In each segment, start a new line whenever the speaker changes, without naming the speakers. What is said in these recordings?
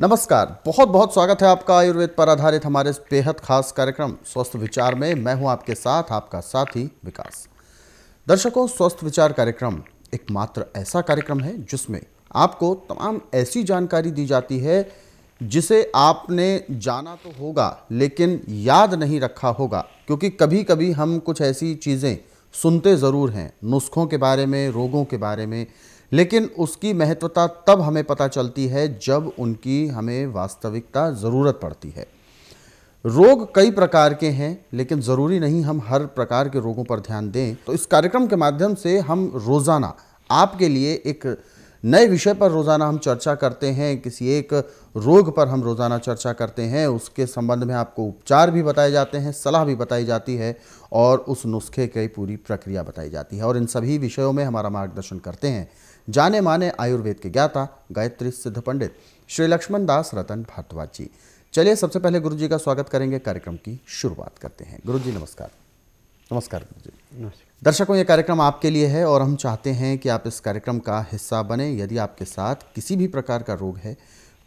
नमस्कार बहुत बहुत स्वागत है आपका आयुर्वेद पर आधारित हमारे बेहद खास कार्यक्रम स्वस्थ विचार में मैं हूं आपके साथ आपका साथी विकास दर्शकों स्वस्थ विचार कार्यक्रम एकमात्र ऐसा कार्यक्रम है जिसमें आपको तमाम ऐसी जानकारी दी जाती है जिसे आपने जाना तो होगा लेकिन याद नहीं रखा होगा क्योंकि कभी कभी हम कुछ ऐसी चीज़ें सुनते ज़रूर हैं नुस्खों के बारे में रोगों के बारे में लेकिन उसकी महत्वता तब हमें पता चलती है जब उनकी हमें वास्तविकता ज़रूरत पड़ती है रोग कई प्रकार के हैं लेकिन ज़रूरी नहीं हम हर प्रकार के रोगों पर ध्यान दें तो इस कार्यक्रम के माध्यम से हम रोज़ाना आपके लिए एक नए विषय पर रोज़ाना हम चर्चा करते हैं किसी एक रोग पर हम रोज़ाना चर्चा करते हैं उसके संबंध में आपको उपचार भी बताए जाते हैं सलाह भी बताई जाती है और उस नुस्खे की पूरी प्रक्रिया बताई जाती है और इन सभी विषयों में हमारा मार्गदर्शन करते हैं जाने माने आयुर्वेद के ज्ञाता गायत्री सिद्ध पंडित श्री लक्ष्मण दास रतन भारद्वाज जी चलिए सबसे पहले गुरु जी का स्वागत करेंगे कार्यक्रम की शुरुआत करते हैं गुरु जी नमस्कार नमस्कार गुरु जी दर्शकों ये कार्यक्रम आपके लिए है और हम चाहते हैं कि आप इस कार्यक्रम का हिस्सा बने यदि आपके साथ किसी भी प्रकार का रोग है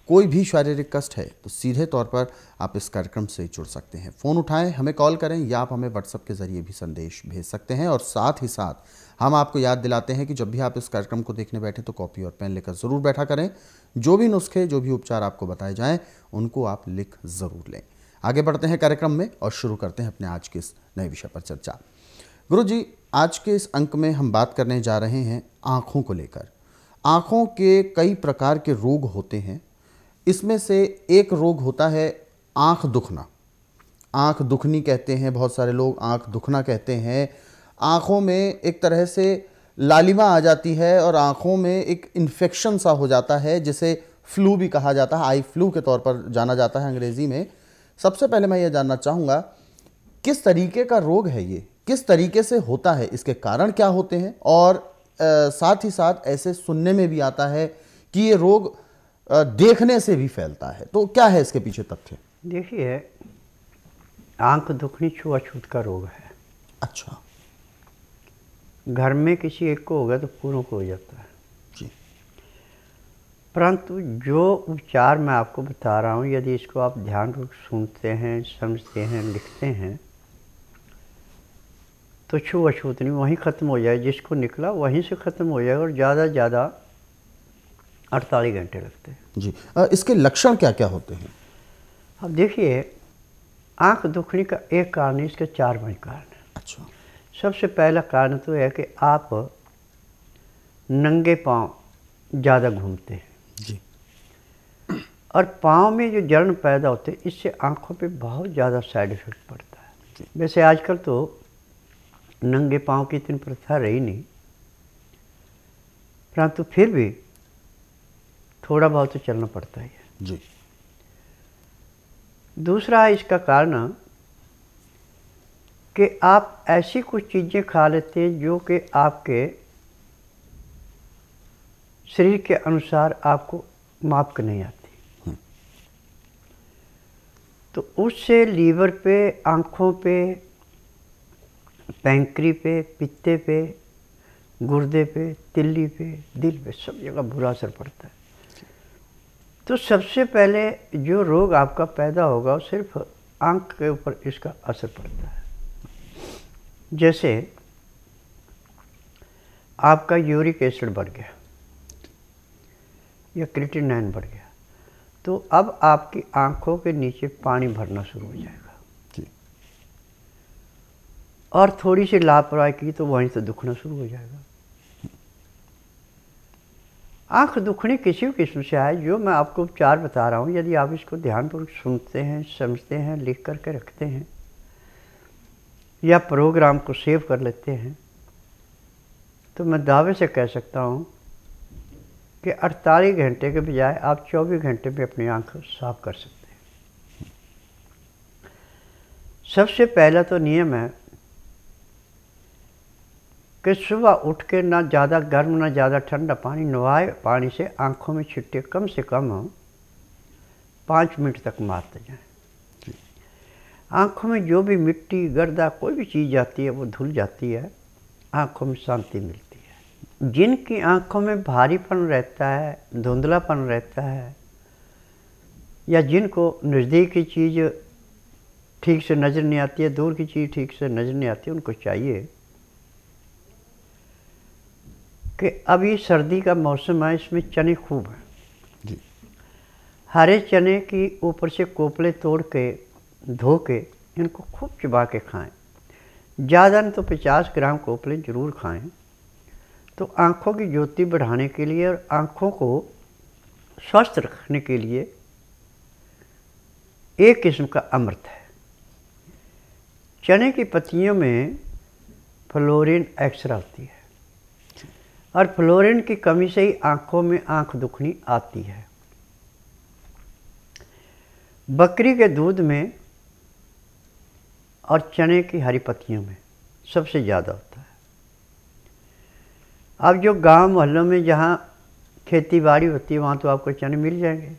कोई भी शारीरिक कष्ट है तो सीधे तौर पर आप इस कार्यक्रम से जुड़ सकते हैं फ़ोन उठाएं हमें कॉल करें या आप हमें व्हाट्सअप के ज़रिए भी संदेश भेज सकते हैं और साथ ही साथ हम आपको याद दिलाते हैं कि जब भी आप इस कार्यक्रम को देखने बैठें तो कॉपी और पेन लेकर ज़रूर बैठा करें जो भी नुस्खे जो भी उपचार आपको बताए जाएँ उनको आप लिख ज़रूर लें आगे बढ़ते हैं कार्यक्रम में और शुरू करते हैं अपने आज के इस नए विषय पर चर्चा गुरु जी आज के इस अंक में हम बात करने जा रहे हैं आँखों को लेकर आँखों के कई प्रकार के रोग होते हैं इसमें से एक रोग होता है आँख दुखना आँख दुखनी कहते हैं बहुत सारे लोग आँख दुखना कहते हैं आँखों में एक तरह से लालिमा आ जाती है और आँखों में एक इन्फेक्शन सा हो जाता है जिसे फ्लू भी कहा जाता है आई फ्लू के तौर पर जाना जाता है अंग्रेज़ी में सबसे पहले मैं ये जानना चाहूँगा किस तरीके का रोग है ये किस तरीके से होता है इसके कारण क्या होते हैं और आ, साथ ही साथ ऐसे सुनने में भी आता है कि ये रोग देखने से भी फैलता है तो क्या है इसके पीछे तथ्य
देखिए आंख दुखनी छुआछूत का रोग है अच्छा घर में किसी एक को होगा तो पूरों को हो जाता है जी परंतु जो उपचार मैं आपको बता रहा हूँ यदि इसको आप ध्यान रूप सुनते हैं समझते हैं लिखते हैं तो छुआछूत नहीं वहीं ख़त्म हो जाए जिसको निकला वहीं से ख़त्म हो जाए और ज़्यादा ज़्यादा अड़तालीस घंटे लगते
हैं जी इसके लक्षण क्या क्या होते हैं
अब देखिए आँख दुखने का एक कारण है इसके चार पाँच कारण है अच्छा सबसे पहला कारण तो है कि आप नंगे पाँव ज़्यादा घूमते हैं जी और पाँव में जो जलन पैदा होते हैं इससे आँखों पे बहुत ज़्यादा साइड इफेक्ट पड़ता है वैसे आजकल तो नंगे पाँव की इतनी प्रथा रही नहीं परंतु फिर भी थोड़ा बहुत तो चलना पड़ता है जी दूसरा है इसका कारण कि आप ऐसी कुछ चीज़ें खा लेते हैं जो कि आपके शरीर के अनुसार आपको माप के नहीं आती हम्म। तो उससे लीवर पे आँखों पे पैंकरी पे पित्ते पे गुर्दे पे तिल्ली पे दिल पे सब जगह बुरा असर पड़ता है तो सबसे पहले जो रोग आपका पैदा होगा वो सिर्फ आंख के ऊपर इसका असर पड़ता है जैसे आपका यूरिक एसिड बढ़ गया या क्रिटिनाइन बढ़ गया तो अब आपकी आंखों के नीचे पानी भरना शुरू हो जाएगा और थोड़ी सी लापरवाही की तो वहीं से दुखना शुरू हो जाएगा आँख दुखने किसी भी किस्म से आए जो मैं आपको उपचार बता रहा हूँ यदि आप इसको ध्यानपूर्वक सुनते हैं समझते हैं लिख करके रखते हैं या प्रोग्राम को सेव कर लेते हैं तो मैं दावे से कह सकता हूँ कि 48 घंटे के बजाय आप 24 घंटे में अपनी आँख साफ कर सकते हैं सबसे पहला तो नियम है कि सुबह उठ के ना ज़्यादा गर्म ना ज़्यादा ठंडा पानी नवाए पानी से आँखों में छिट्टे कम से कम पाँच मिनट तक मारते जाए आँखों में जो भी मिट्टी गर्दा कोई भी चीज़ जाती है वो धुल जाती है आँखों में शांति मिलती है जिनकी आँखों में भारीपन रहता है धुंधलापन रहता है या जिनको नज़दीक की चीज़ ठीक से नज़र नहीं आती है दूर की चीज़ ठीक से नज़र नहीं आती उनको चाहिए कि अभी सर्दी का मौसम है इसमें चने खूब हैं जी हरे चने की ऊपर से कोपले तोड़ के धो के इनको खूब चबा के खाएं ज़्यादा नहीं तो 50 ग्राम कोपले ज़रूर खाएं तो आँखों की ज्योति बढ़ाने के लिए और आँखों को स्वस्थ रखने के लिए एक किस्म का अमृत है चने की पत्तियों में फ्लोरिन एक्स्ट्रा होती है और फ्लोरिन की कमी से ही आंखों में आंख दुखनी आती है बकरी के दूध में और चने की हरी पत्तियों में सबसे ज़्यादा होता है अब जो गांव मोहल्लों में जहाँ खेती बाड़ी होती है वहाँ तो आपको चने मिल जाएंगे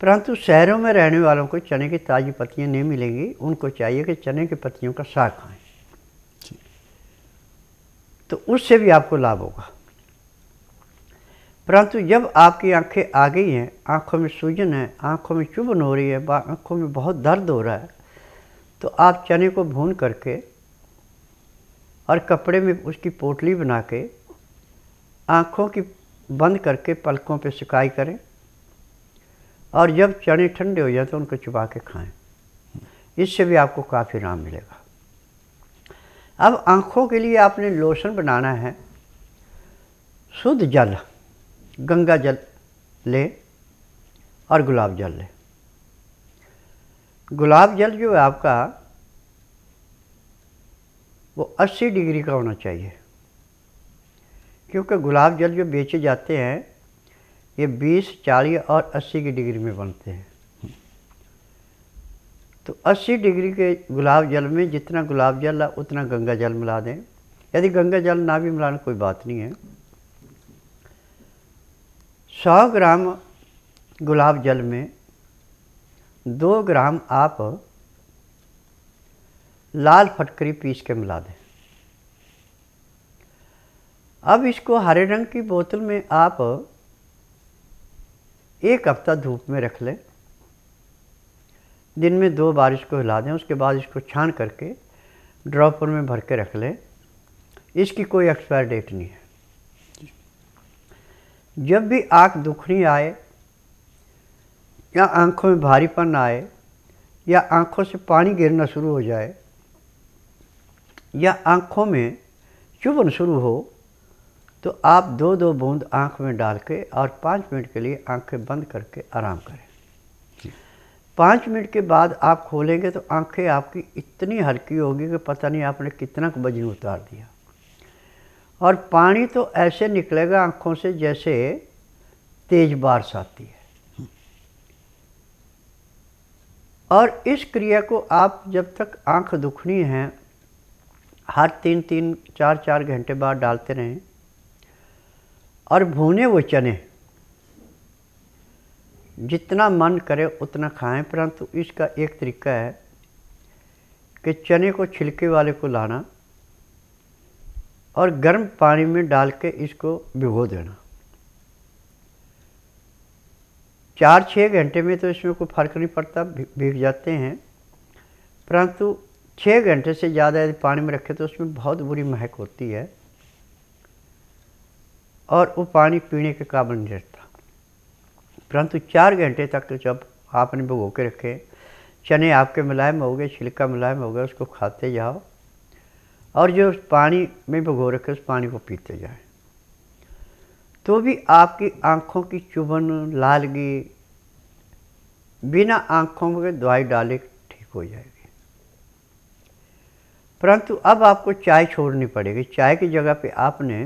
परंतु शहरों में रहने वालों को चने की ताज़ी पत्तियाँ नहीं मिलेंगी उनको चाहिए कि चने की पत्तियों का साग खाएँ तो उससे भी आपको लाभ होगा परंतु जब आपकी आंखें आ गई हैं आंखों में सूजन है आंखों में चुभन हो रही है आंखों में बहुत दर्द हो रहा है तो आप चने को भून करके और कपड़े में उसकी पोटली बना के आँखों की बंद करके पलकों पे सिकाई करें और जब चने ठंडे हो जाए तो उनको चुबा के खाएं इससे भी आपको काफ़ी आराम मिलेगा अब आँखों के लिए आपने लोशन बनाना है शुद्ध जल गंगा जल ले और गुलाब जल ले गुलाब जल जो है आपका वो 80 डिग्री का होना चाहिए क्योंकि गुलाब जल जो बेचे जाते हैं ये 20, 40 और 80 की डिग्री में बनते हैं तो 80 डिग्री के गुलाब जल में जितना गुलाब जल उतना गंगा जल मिला दें यदि गंगा जल ना भी मिलाना कोई बात नहीं है 100 ग्राम गुलाब जल में दो ग्राम आप लाल फटकरी पीस के मिला दें अब इसको हरे रंग की बोतल में आप एक हफ्ता धूप में रख लें दिन में दो बार इसको हिला दें उसके बाद इसको छान करके ड्रॉपर में भर के रख लें इसकी कोई एक्सपायर डेट नहीं है जब भी आँख दुखनी आए या आँखों में भारीपन आए या आँखों से पानी गिरना शुरू हो जाए या आँखों में चुभन शुरू हो तो आप दो दो बूंद आँख में डाल के और पाँच मिनट के लिए आँखें बंद करके आराम करें पाँच मिनट के बाद आप खोलेंगे तो आंखें आपकी इतनी हल्की होगी कि पता नहीं आपने कितना वजन उतार दिया और पानी तो ऐसे निकलेगा आँखों से जैसे तेज बारिश आती है और इस क्रिया को आप जब तक आंख दुखनी है हर तीन तीन चार चार घंटे बाद डालते रहें और भूने वो चने जितना मन करे उतना खाएं परंतु इसका एक तरीका है कि चने को छिलके वाले को लाना और गर्म पानी में डाल के इसको भिगो देना चार छः घंटे में तो इसमें कोई फर्क नहीं पड़ता भीग जाते हैं परंतु छः घंटे से ज़्यादा यदि पानी में रखे तो उसमें बहुत बुरी महक होती है और वो पानी पीने के काबिल नहीं रहता परंतु चार घंटे तक तो जब आपने भगो के रखे चने आपके मुलायम हो गए छिलका मुलायम हो गया उसको खाते जाओ और जो उस पानी में भगो रखे उस पानी को पीते जाए तो भी आपकी आँखों की चुभन लालगी बिना आँखों के दवाई डाले ठीक हो जाएगी परंतु अब आपको चाय छोड़नी पड़ेगी चाय की जगह पे आपने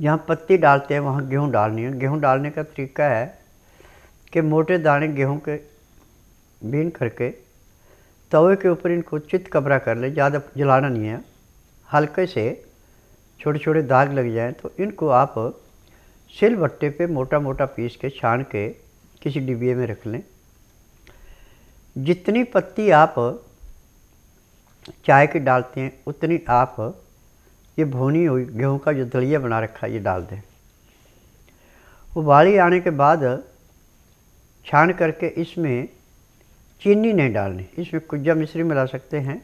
जहाँ पत्ती डालते हैं वहाँ गेहूँ डालनी है गेहूँ डालने का तरीका है कि मोटे दाने गेहूँ के बीन करके तवे के ऊपर इनको चित कबरा कर ले ज़्यादा जलाना नहीं है हल्के से छोटे छोटे दाग लग जाएँ तो इनको आप सिल भट्टे पे मोटा मोटा पीस के छान के किसी डिबिए में रख लें जितनी पत्ती आप चाय की डालते हैं उतनी आप ये भुनी हुई गेहूँ का जो दलिया बना रखा है ये डाल दें उबाली आने के बाद छान करके इसमें चीनी नहीं डालनी इसमें कुज्जा मिश्री मिला सकते हैं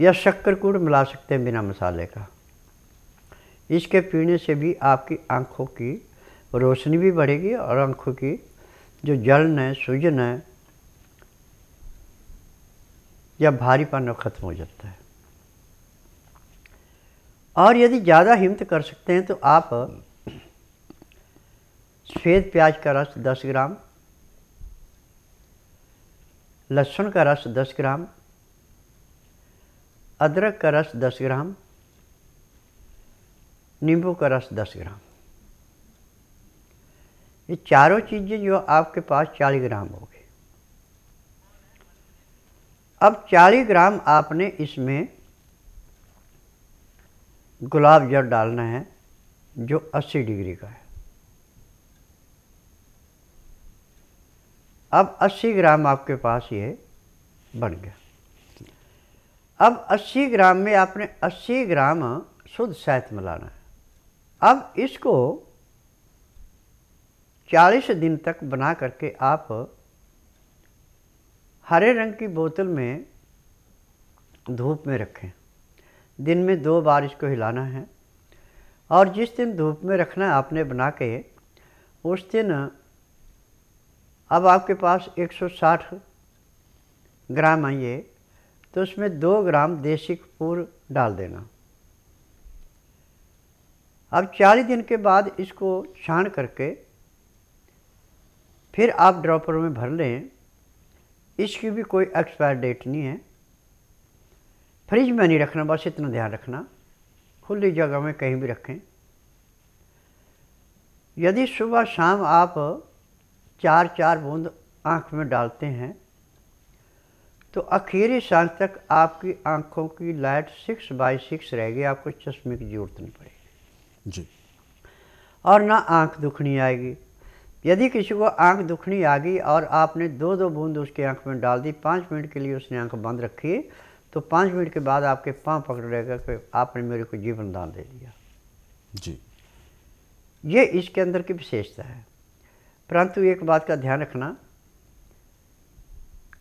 या शक्कर कूड़ मिला सकते हैं बिना मसाले का इसके पीने से भी आपकी आँखों की रोशनी भी बढ़ेगी और आँखों की जो जलन है सूजन है या भारीपन खत्म हो जाता है और यदि ज़्यादा हिम्मत कर सकते हैं तो आप सफ़ेद प्याज का रस 10 ग्राम लहसुन का रस 10 ग्राम अदरक का रस 10 ग्राम नींबू का रस 10 ग्राम ये चारों चीज़ें जो आपके पास 40 ग्राम होगी अब 40 ग्राम आपने इसमें गुलाब जल डालना है जो 80 डिग्री का है अब 80 ग्राम आपके पास ये बन गया अब 80 ग्राम में आपने 80 ग्राम शुद्ध शैत मिलाना है अब इसको 40 दिन तक बना करके आप हरे रंग की बोतल में धूप में रखें दिन में दो बार इसको हिलाना है और जिस दिन धूप में रखना है आपने बना के उस दिन अब आपके पास 160 ग्राम है ये तो उसमें दो ग्राम देसी कपूर डाल देना अब चालीस दिन के बाद इसको छान करके फिर आप ड्रॉपर में भर लें इसकी भी कोई एक्सपायर डेट नहीं है फ्रिज में नहीं रखना बस इतना ध्यान रखना खुली जगह में कहीं भी रखें यदि सुबह शाम आप चार चार बूंद आँख में डालते हैं तो आखिरी साल तक आपकी आँखों की लाइट सिक्स बाई सिक्स रहेगी आपको चश्मे की जरूरत नहीं पड़ेगी जी और ना आँख दुखनी आएगी यदि किसी को आँख दुखनी आ गई और आपने दो दो बूंद उसकी आँख में डाल दी पाँच मिनट के लिए उसने आँख बंद रखी तो पाँच मिनट के बाद आपके पाँव पकड़ रहेगा कि आपने मेरे को जीवन दान दे दिया जी ये इसके अंदर की विशेषता है परंतु एक बात का ध्यान रखना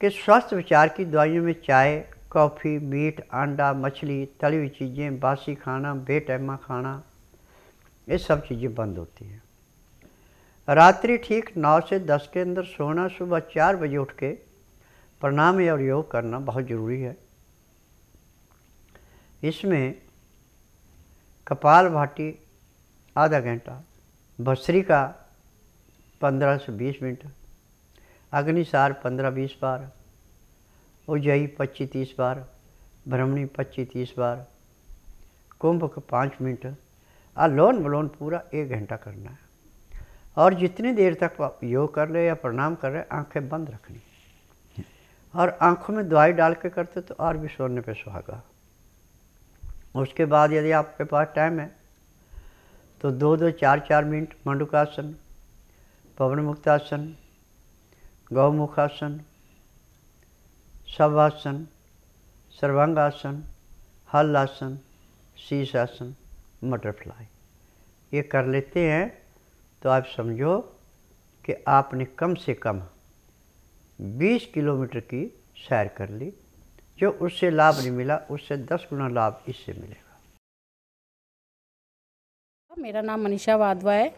कि स्वस्थ विचार की दवाइयों में चाय कॉफ़ी मीट अंडा मछली तली हुई चीज़ें बासी खाना बेटैमा खाना ये सब चीज़ें बंद होती हैं रात्रि ठीक नौ से दस के अंदर सोना सुबह चार बजे उठ के प्रणाम और योग करना बहुत ज़रूरी है इसमें कपाल भाटी आधा घंटा बसरी का पंद्रह से बीस मिनट अग्निसार पंद्रह बीस बार उजई पच्चीस तीस बार भ्रमणी पच्चीस तीस बार कुंभ का पाँच मिनट आ लोन बलोन पूरा एक घंटा करना है और जितनी देर तक आप योग कर रहे या प्रणाम कर रहे आंखें बंद रखनी और आंखों में दवाई डाल के करते तो और भी सोने पे सुहागा उसके बाद यदि आपके पास टाइम है तो दो दो चार चार मिनट मंडुकासन पवन मुक्तासन गौमुखासन शवासन सर्वांगासन शीश आसन बटरफ्लाई ये कर लेते हैं तो आप समझो कि आपने कम से कम 20 किलोमीटर की सैर कर ली जो उससे लाभ नहीं मिला उससे दस गुना लाभ इससे मिलेगा
मेरा नाम मनीषा वाधवा है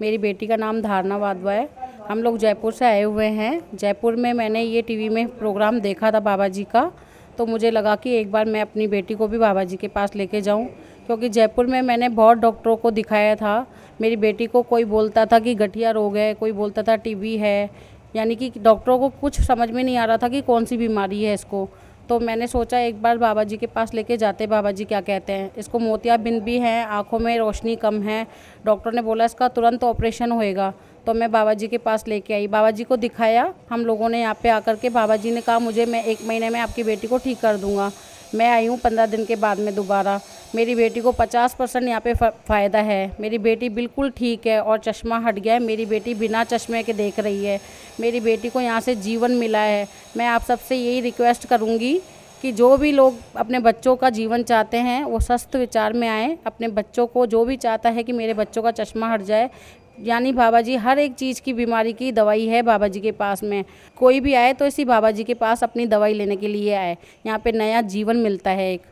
मेरी बेटी का नाम धारणा वाधवा है हम लोग जयपुर से आए हुए हैं जयपुर में मैंने ये टीवी में प्रोग्राम देखा था बाबा जी का तो मुझे लगा कि एक बार मैं अपनी बेटी को भी बाबा जी के पास लेके जाऊं क्योंकि जयपुर में मैंने बहुत डॉक्टरों को दिखाया था मेरी बेटी को कोई बोलता था कि गठिया रोग है कोई बोलता था टीबी है यानी कि डॉक्टरों को कुछ समझ में नहीं आ रहा था कि कौन सी बीमारी है इसको तो मैंने सोचा एक बार बाबा जी के पास लेके जाते बाबा जी क्या कहते हैं इसको मोतियाबिंद भी हैं आँखों में रोशनी कम है डॉक्टर ने बोला इसका तुरंत ऑपरेशन होएगा तो मैं बाबा जी के पास लेके आई बाबा जी को दिखाया हम लोगों ने यहाँ पे आकर के बाबा जी ने कहा मुझे मैं एक महीने में आपकी बेटी को ठीक कर दूँगा मैं आई हूँ पंद्रह दिन के बाद में दोबारा मेरी बेटी को पचास परसेंट यहाँ पर फ़ायदा है मेरी बेटी बिल्कुल ठीक है और चश्मा हट गया है मेरी बेटी बिना चश्मे के देख रही है मेरी बेटी को यहाँ से जीवन मिला है मैं आप सबसे यही रिक्वेस्ट करूँगी कि जो भी लोग अपने बच्चों का जीवन चाहते हैं वो स्वस्थ विचार में आए अपने बच्चों को जो भी चाहता है कि मेरे बच्चों का चश्मा हट जाए यानी बाबा जी हर एक चीज़ की बीमारी की दवाई है बाबा जी के पास में कोई भी आए तो इसी बाबा जी के पास अपनी दवाई लेने के लिए आए यहाँ पे नया जीवन मिलता है एक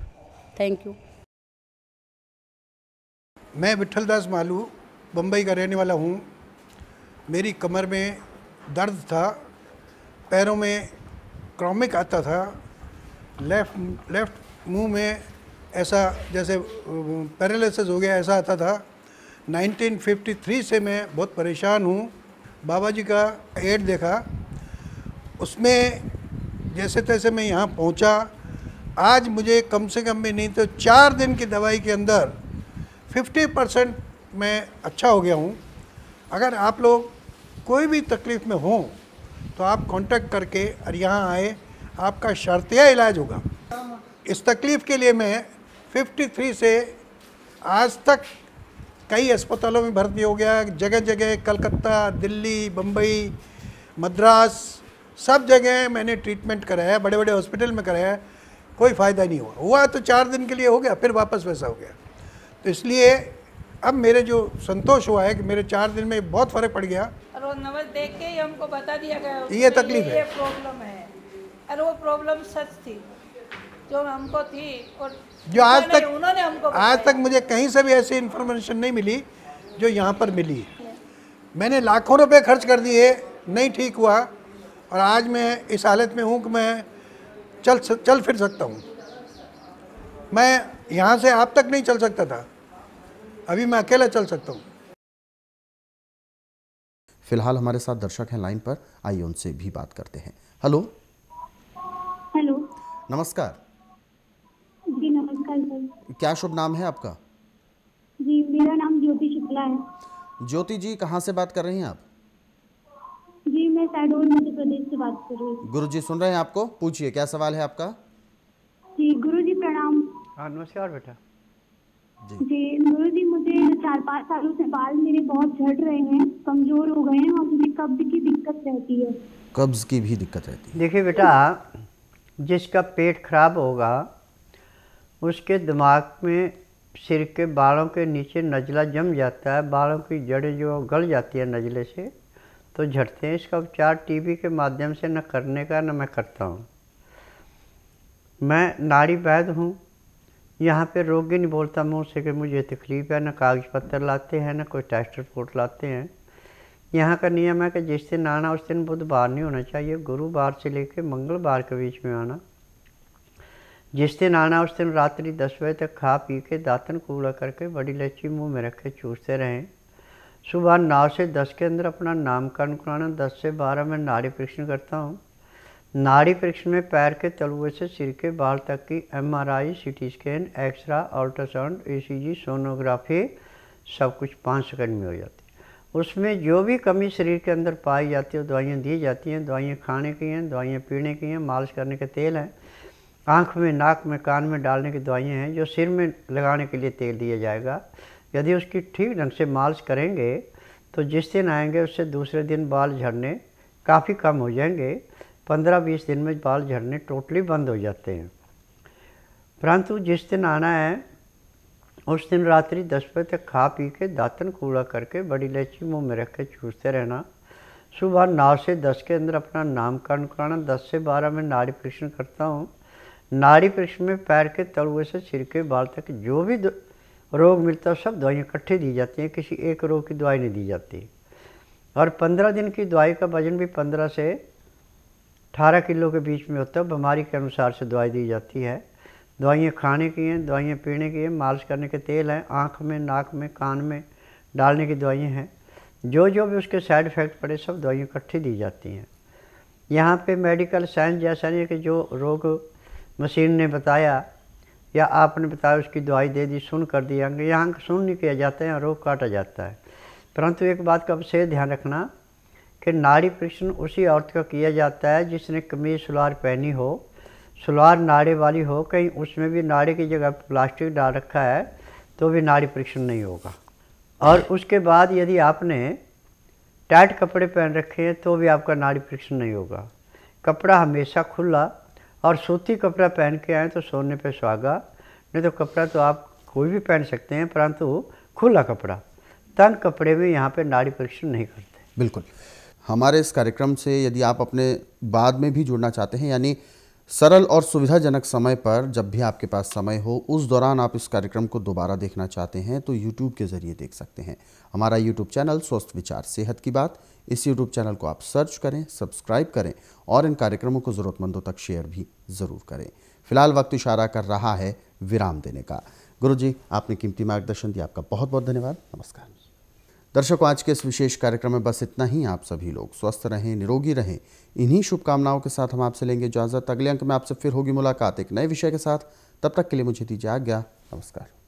थैंक यू
मैं विठल दास मालू बम्बई का रहने वाला हूँ मेरी कमर में दर्द था पैरों में क्रॉमिक आता था लेफ्ट लेफ्ट मुंह में ऐसा जैसे पैरालिसिस हो गया ऐसा आता था 1953 से मैं बहुत परेशान हूँ बाबा जी का एड देखा उसमें जैसे तैसे मैं यहाँ पहुँचा आज मुझे कम से कम भी नहीं तो चार दिन की दवाई के अंदर 50 परसेंट मैं अच्छा हो गया हूँ अगर आप लोग कोई भी तकलीफ़ में हों तो आप कांटेक्ट करके और यहाँ आए आपका शर्तिया इलाज होगा इस तकलीफ़ के लिए मैं 53 से आज तक कई अस्पतालों में भर्ती हो गया जगह जगह कलकत्ता दिल्ली बम्बई मद्रास सब जगह मैंने ट्रीटमेंट कराया बड़े बड़े हॉस्पिटल में कराया कोई फ़ायदा नहीं हुआ हुआ तो चार दिन के लिए हो गया फिर वापस वैसा हो गया तो इसलिए अब मेरे जो संतोष हुआ है कि मेरे चार दिन में बहुत फ़र्क पड़ गया
और नवल देख के ही हमको बता दिया गया ये तकलीफ है, है। और वो प्रॉब्लम सच थी जो हमको थी और जो आज तक उन्होंने हमको आज तक
मुझे कहीं से भी ऐसी इन्फॉर्मेशन नहीं मिली जो यहाँ पर मिली मैंने लाखों रुपए खर्च कर दिए नहीं ठीक हुआ और आज मैं इस हालत में हूँ कि मैं चल चल फिर सकता हूँ मैं यहाँ से आप तक नहीं चल सकता था अभी मैं अकेला चल सकता हूँ
फिलहाल हमारे साथ दर्शक हैं लाइन पर आइए उनसे भी बात करते हैं हेलो नमस्कार
जी नमस्कार सर
क्या शुभ नाम है आपका
जी मेरा नाम ज्योति शुक्ला है
ज्योति जी कहाँ से बात कर रही हैं आप
जी मैं शहडोल मध्य प्रदेश से बात कर रही हूँ
गुरु जी सुन रहे हैं आपको पूछिए क्या सवाल है आपका
जी गुरु जी प्रणाम
हाँ, नमस्कार बेटा
जी गुरु जी मुझे चार पाँच सालों से बाल मेरे बहुत झड़ रहे हैं कमजोर हो गए हैं और मुझे कब्ज की दिक्कत रहती है
कब्ज की भी
दिक्कत रहती है देखिए बेटा जिसका पेट खराब होगा उसके दिमाग में सिर के बालों के नीचे नजला जम जाता है बालों की जड़ें जो गल जाती है नजले से तो झड़ते हैं इसका उपचार टीबी के माध्यम से न करने का न मैं करता हूँ मैं नारी वैध हूँ यहाँ पे रोगी नहीं बोलता मुँह से कि मुझे तकलीफ़ है ना कागज़ पत्र लाते हैं न कोई टेस्ट रिपोर्ट लाते हैं यहाँ का नियम है कि जिस दिन आना उस दिन बुधवार नहीं होना चाहिए गुरुवार से लेकर मंगलवार के बीच में आना जिस दिन आना उस दिन रात्रि दस बजे तक खा पी के दातन कूड़ा करके बड़ी लच्छी मुंह में रखे चूसते रहें सुबह नौ से दस के अंदर अपना नामकरण कराना दस से बारह में नाड़ी परीक्षण करता हूँ नाड़ी परीक्षण में पैर के तलुए से सिर के बाल तक की M R I C T scan x-ray ultrasound E C G sonography सब कुछ पाँच सेकंड में हो जाता उसमें जो भी कमी शरीर के अंदर पाई जाती है दवाइयाँ दी जाती हैं दवाइयाँ खाने की हैं दवाइयाँ पीने की हैं मालिश करने के तेल हैं आँख में नाक में कान में डालने की दवाइयाँ हैं जो सिर में लगाने के लिए तेल दिया जाएगा यदि उसकी ठीक ढंग से मालिश करेंगे तो जिस दिन आएंगे उससे दूसरे दिन बाल झड़ने काफ़ी कम हो जाएंगे पंद्रह बीस दिन में बाल झड़ने टोटली बंद हो जाते हैं परंतु जिस दिन आना है उस दिन रात्रि दस बजे तक खा पी के दातन कूड़ा करके बड़ी इलायची मुँह में रख के चूसते रहना सुबह नौ से दस के अंदर अपना नामकरण कराना दस से बारह में नारी परीक्षण करता हूँ नारी परीक्षण में पैर के तलुए से सिर के बाल तक जो भी रोग मिलता है सब दवाइयाँ इकट्ठी दी जाती हैं किसी एक रोग की दवाई नहीं दी जाती और पंद्रह दिन की दवाई का वजन भी पंद्रह से अठारह किलो के बीच में होता है बीमारी के अनुसार से दवाई दी जाती है दवाइयाँ खाने की हैं दवाइयाँ पीने की हैं मालिश करने के तेल हैं आँख में नाक में कान में डालने की दवाइयाँ हैं जो जो भी उसके साइड इफ़ेक्ट पड़े सब दवाइयाँ इकट्ठी दी जाती हैं यहाँ पे मेडिकल साइंस जैसा नहीं है कि जो रोग मशीन ने बताया या आपने बताया उसकी दवाई दे दी सुन कर दिया यहाँ सुन नहीं किया जाता है रोग काटा जाता है परंतु एक बात का विशेष ध्यान रखना कि नाड़ी परीक्षण उसी औरत का किया जाता है जिसने कमीज सलवार पहनी हो सलवार नाड़े वाली हो कहीं उसमें भी नाड़े की जगह प्लास्टिक डाल रखा है तो भी नाड़ी परीक्षण नहीं होगा और उसके बाद यदि आपने टाइट कपड़े पहन रखे हैं तो भी आपका नाड़ी परीक्षण नहीं होगा कपड़ा हमेशा खुला और सूती कपड़ा पहन के आए तो सोने पे सुहागा नहीं तो कपड़ा तो आप कोई भी पहन सकते हैं परंतु खुला कपड़ा तंग कपड़े में यहाँ पे नाड़ी परीक्षण नहीं करते बिल्कुल हमारे इस कार्यक्रम से यदि आप अपने बाद
में भी जुड़ना चाहते हैं यानी सरल और सुविधाजनक समय पर जब भी आपके पास समय हो उस दौरान आप इस कार्यक्रम को दोबारा देखना चाहते हैं तो YouTube के ज़रिए देख सकते हैं हमारा YouTube चैनल स्वस्थ विचार सेहत की बात इस YouTube चैनल को आप सर्च करें सब्सक्राइब करें और इन कार्यक्रमों को ज़रूरतमंदों तक शेयर भी ज़रूर करें फिलहाल वक्त इशारा कर रहा है विराम देने का गुरु जी आपने कीमती मार्गदर्शन दिया आपका बहुत बहुत धन्यवाद नमस्कार दर्शकों आज के इस विशेष कार्यक्रम में बस इतना ही आप सभी लोग स्वस्थ रहें निरोगी रहें इन्हीं शुभकामनाओं के साथ हम आपसे लेंगे इजाजत अगले अंक में आपसे फिर होगी मुलाकात एक नए विषय के साथ तब तक के लिए मुझे दीजिए आज्ञा
नमस्कार